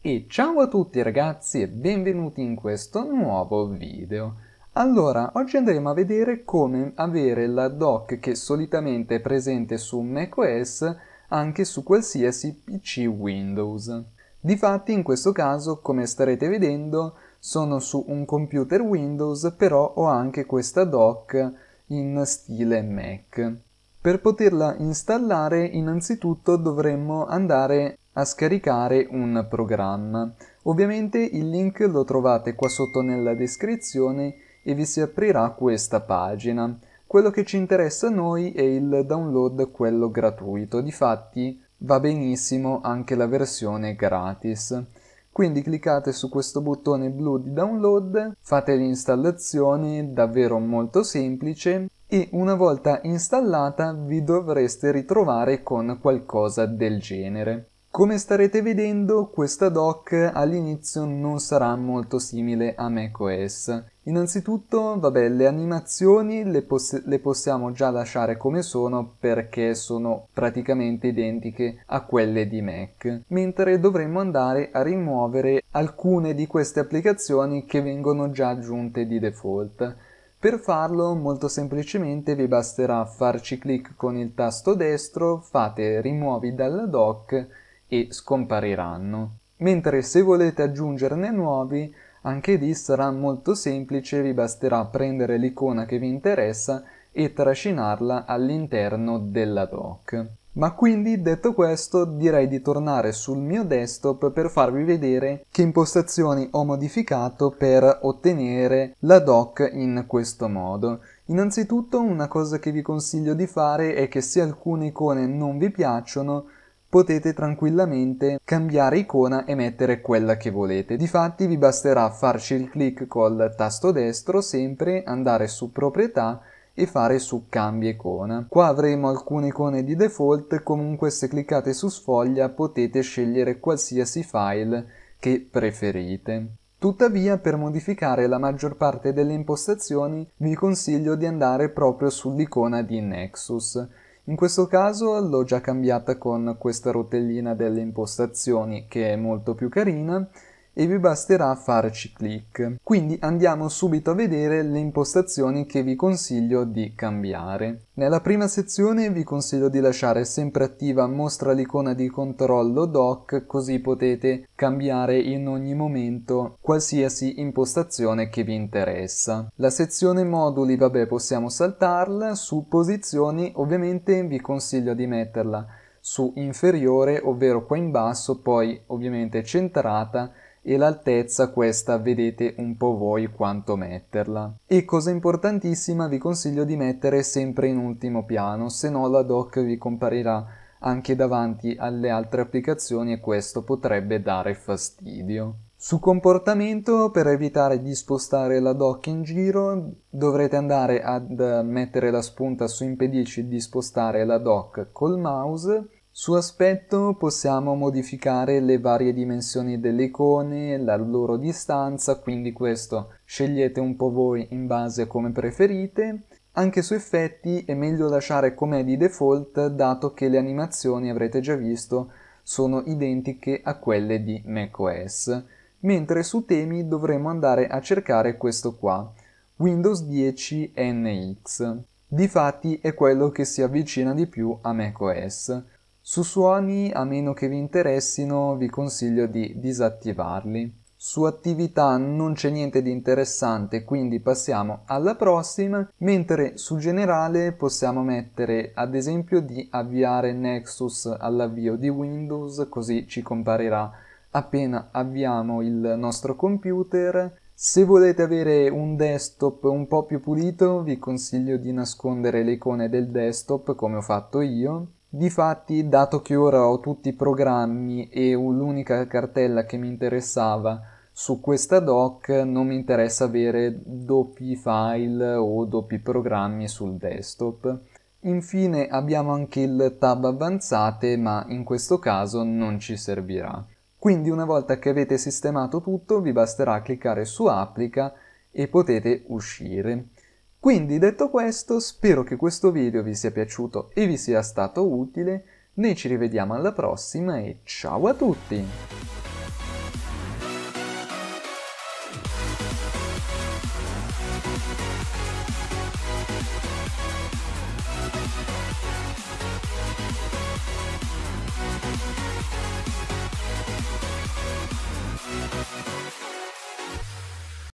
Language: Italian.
E ciao a tutti ragazzi e benvenuti in questo nuovo video. Allora, oggi andremo a vedere come avere la dock che solitamente è presente su macOS anche su qualsiasi PC Windows. Difatti in questo caso, come starete vedendo, sono su un computer Windows, però ho anche questa dock in stile Mac. Per poterla installare innanzitutto dovremmo andare a scaricare un programma. Ovviamente il link lo trovate qua sotto nella descrizione e vi si aprirà questa pagina. Quello che ci interessa a noi è il download, quello gratuito, difatti va benissimo anche la versione gratis. Quindi cliccate su questo bottone blu di download, fate l'installazione, davvero molto semplice, e una volta installata vi dovreste ritrovare con qualcosa del genere. Come starete vedendo, questa doc all'inizio non sarà molto simile a macOS. Innanzitutto, vabbè, le animazioni le, poss- le, possiamo già lasciare come sono perché sono praticamente identiche a quelle di Mac, mentre dovremmo andare a rimuovere alcune di queste applicazioni che vengono già aggiunte di default. Per farlo molto semplicemente vi basterà farci clic con il tasto destro, fate rimuovi dalla doc e scompariranno. Mentre se volete aggiungerne nuovi, anche lì sarà molto semplice, vi basterà prendere l'icona che vi interessa e trascinarla all'interno della doc. Ma quindi detto questo direi di tornare sul mio desktop per farvi vedere che impostazioni ho modificato per ottenere la doc in questo modo. Innanzitutto una cosa che vi consiglio di fare è che se alcune icone non vi piacciono potete tranquillamente cambiare icona e mettere quella che volete. Difatti vi basterà farci il clic col tasto destro, sempre andare su proprietà e fare su cambia icona. Qua avremo alcune icone di default, comunque se cliccate su sfoglia potete scegliere qualsiasi file che preferite. Tuttavia, per modificare la maggior parte delle impostazioni, vi consiglio di andare proprio sull'icona di Nexus. In questo caso l'ho già cambiata con questa rotellina delle impostazioni che è molto più carina e vi basterà farci clic. Quindi andiamo subito a vedere le impostazioni che vi consiglio di cambiare. Nella prima sezione vi consiglio di lasciare sempre attiva mostra l'icona di controllo doc così potete cambiare in ogni momento qualsiasi impostazione che vi interessa. La sezione moduli vabbè possiamo saltarla, su posizioni ovviamente vi consiglio di metterla su inferiore ovvero qua in basso poi ovviamente centrata e l'altezza questa vedete un po' voi quanto metterla. E cosa importantissima vi consiglio di mettere sempre in ultimo piano, se no la doc vi comparirà anche davanti alle altre applicazioni e questo potrebbe dare fastidio. Su comportamento, per evitare di spostare la doc in giro, dovrete andare ad mettere la spunta su impedisci di spostare la doc col mouse su aspetto possiamo modificare le varie dimensioni delle icone, la loro distanza, quindi questo scegliete un po' voi in base a come preferite. Anche su effetti è meglio lasciare com'è di default dato che le animazioni avrete già visto sono identiche a quelle di macOS, mentre su temi dovremo andare a cercare questo qua, Windows 10 NX. Difatti è quello che si avvicina di più a macOS. Su suoni, a meno che vi interessino, vi consiglio di disattivarli. Su attività non c'è niente di interessante, quindi passiamo alla prossima, mentre su generale possiamo mettere ad esempio di avviare Nexus all'avvio di Windows, così ci comparirà appena avviamo il nostro computer. Se volete avere un desktop un po' più pulito vi consiglio di nascondere le icone del desktop come ho fatto io Difatti, dato che ora ho tutti i programmi e l'unica cartella che mi interessava su questa doc, non mi interessa avere doppi file o doppi programmi sul desktop. Infine abbiamo anche il tab avanzate, ma in questo caso non ci servirà. Quindi una volta che avete sistemato tutto vi basterà cliccare su applica e potete uscire. Quindi detto questo, spero che questo video vi sia piaciuto e vi sia stato utile, noi ci rivediamo alla prossima e ciao a tutti!